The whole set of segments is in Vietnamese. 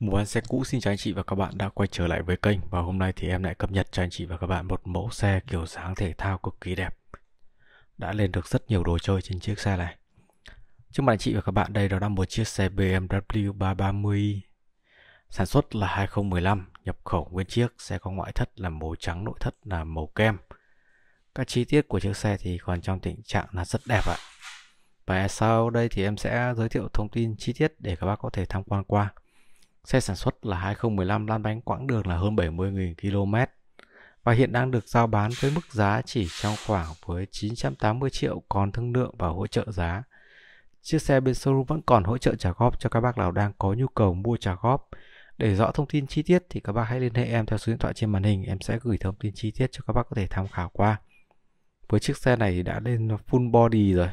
Mùa bán xe cũ xin chào anh chị và các bạn đã quay trở lại với kênh và hôm nay thì em lại cập nhật cho anh chị và các bạn một mẫu xe kiểu dáng thể thao cực kỳ đẹp đã lên được rất nhiều đồ chơi trên chiếc xe này Trước mặt anh chị và các bạn đây đó là một chiếc xe BMW 330i sản xuất là 2015 nhập khẩu nguyên chiếc xe có ngoại thất là màu trắng nội thất là màu kem các chi tiết của chiếc xe thì còn trong tình trạng là rất đẹp ạ và sau đây thì em sẽ giới thiệu thông tin chi tiết để các bác có thể tham quan qua Xe sản xuất là 2015 lăn bánh quãng đường là hơn 70.000 km và hiện đang được giao bán với mức giá chỉ trong khoảng với 980 triệu còn thương lượng và hỗ trợ giá. Chiếc xe bên showroom vẫn còn hỗ trợ trả góp cho các bác nào đang có nhu cầu mua trả góp. Để rõ thông tin chi tiết thì các bác hãy liên hệ em theo số điện thoại trên màn hình, em sẽ gửi thông tin chi tiết cho các bác có thể tham khảo qua. Với chiếc xe này đã lên full body rồi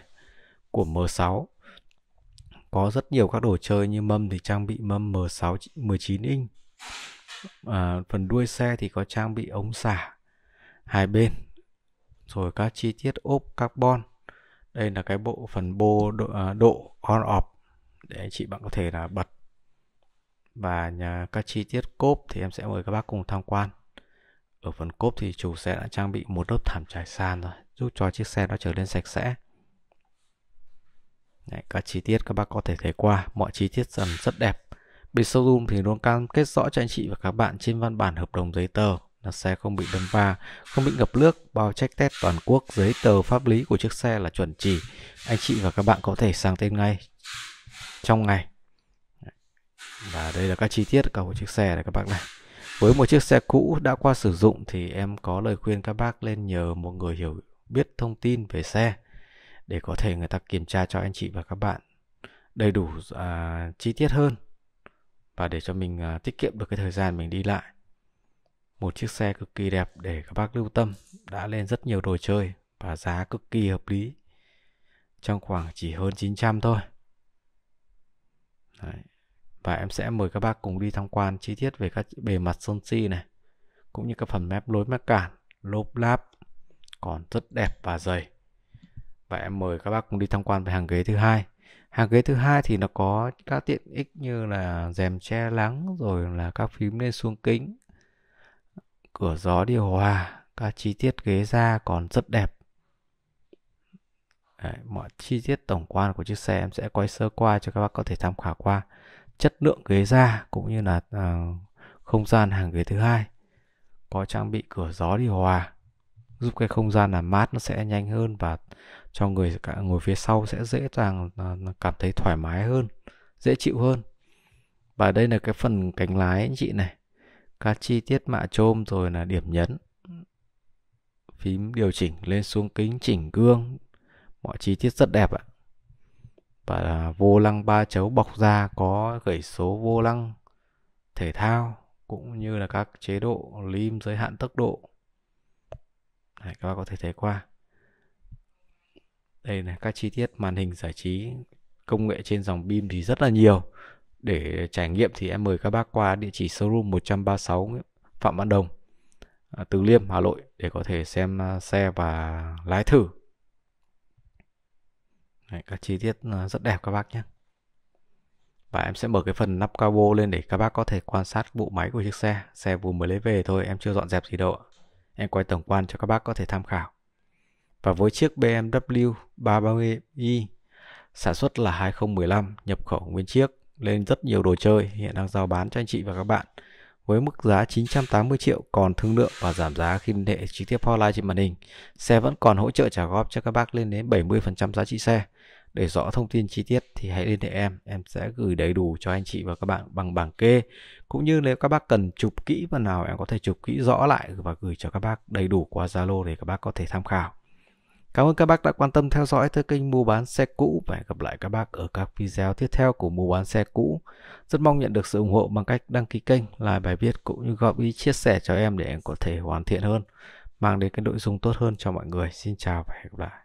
của M6 có rất nhiều các đồ chơi như mâm thì trang bị mâm M6 19 inch à, phần đuôi xe thì có trang bị ống xả hai bên rồi các chi tiết ốp carbon đây là cái bộ phần bô độ, à, độ on off để chị bạn có thể là bật và nhà, các chi tiết cốp thì em sẽ mời các bác cùng tham quan ở phần cốp thì chủ xe đã trang bị một lớp thảm trải sàn rồi giúp cho chiếc xe nó trở nên sạch sẽ Đấy, các chi tiết các bác có thể thấy qua, mọi chi tiết dần rất đẹp. Bên showroom thì luôn cam kết rõ cho anh chị và các bạn trên văn bản hợp đồng giấy tờ là xe không bị đâm va, không bị ngập nước, bao check test toàn quốc, giấy tờ pháp lý của chiếc xe là chuẩn chỉ. Anh chị và các bạn có thể sang tên ngay trong ngày. Và đây là các chi tiết của chiếc xe này các bác này. Với một chiếc xe cũ đã qua sử dụng thì em có lời khuyên các bác lên nhờ một người hiểu biết thông tin về xe để có thể người ta kiểm tra cho anh chị và các bạn đầy đủ à, chi tiết hơn và để cho mình à, tiết kiệm được cái thời gian mình đi lại một chiếc xe cực kỳ đẹp để các bác lưu tâm đã lên rất nhiều đồ chơi và giá cực kỳ hợp lý trong khoảng chỉ hơn 900 thôi Đấy. và em sẽ mời các bác cùng đi tham quan chi tiết về các bề mặt sơn si này cũng như các phần mép lối mép cản lốp láp còn rất đẹp và dày và em mời các bác cùng đi tham quan về hàng ghế thứ hai hàng ghế thứ hai thì nó có các tiện ích như là rèm che lắng rồi là các phím lên xuống kính cửa gió điều hòa các chi tiết ghế da còn rất đẹp Đấy, mọi chi tiết tổng quan của chiếc xe em sẽ quay sơ qua cho các bác có thể tham khảo qua chất lượng ghế da cũng như là uh, không gian hàng ghế thứ hai có trang bị cửa gió điều hòa giúp cái không gian làm mát nó sẽ nhanh hơn và cho người cả ngồi phía sau sẽ dễ dàng ờ, cảm thấy thoải mái hơn dễ chịu hơn và đây là cái phần cánh lái anh chị này các chi tiết mạ trôm rồi là điểm nhấn phím điều chỉnh lên xuống kính chỉnh gương mọi chi tiết rất đẹp ạ và vô lăng ba chấu bọc da có gẩy số vô lăng thể thao cũng như là các chế độ lim giới hạn tốc độ Đấy, các bạn có thể thấy qua đây là các chi tiết màn hình giải trí công nghệ trên dòng BIM thì rất là nhiều để trải nghiệm thì em mời các bác qua địa chỉ showroom 136 Phạm Văn Đồng à, Từ Liêm Hà Nội để có thể xem à, xe và lái thử Đấy, các chi tiết à, rất đẹp các bác nhé và em sẽ mở cái phần nắp cabo lên để các bác có thể quan sát bộ máy của chiếc xe xe vừa mới lấy về thôi em chưa dọn dẹp gì đâu ạ em quay tổng quan cho các bác có thể tham khảo. Và với chiếc BMW 330i sản xuất là 2015 nhập khẩu nguyên chiếc lên rất nhiều đồ chơi hiện đang giao bán cho anh chị và các bạn với mức giá 980 triệu còn thương lượng và giảm giá khi liên hệ trực tiếp hotline trên màn hình. Xe vẫn còn hỗ trợ trả góp cho các bác lên đến 70% giá trị xe. Để rõ thông tin chi tiết thì hãy liên hệ em, em sẽ gửi đầy đủ cho anh chị và các bạn bằng bảng kê. Cũng như nếu các bác cần chụp kỹ phần nào em có thể chụp kỹ rõ lại và gửi cho các bác đầy đủ qua Zalo để các bác có thể tham khảo. Cảm ơn các bác đã quan tâm theo dõi tới kênh mua bán xe cũ và hẹn gặp lại các bác ở các video tiếp theo của mua bán xe cũ. Rất mong nhận được sự ủng hộ bằng cách đăng ký kênh, like bài viết cũng như góp ý chia sẻ cho em để em có thể hoàn thiện hơn, mang đến cái nội dung tốt hơn cho mọi người. Xin chào và hẹn gặp lại.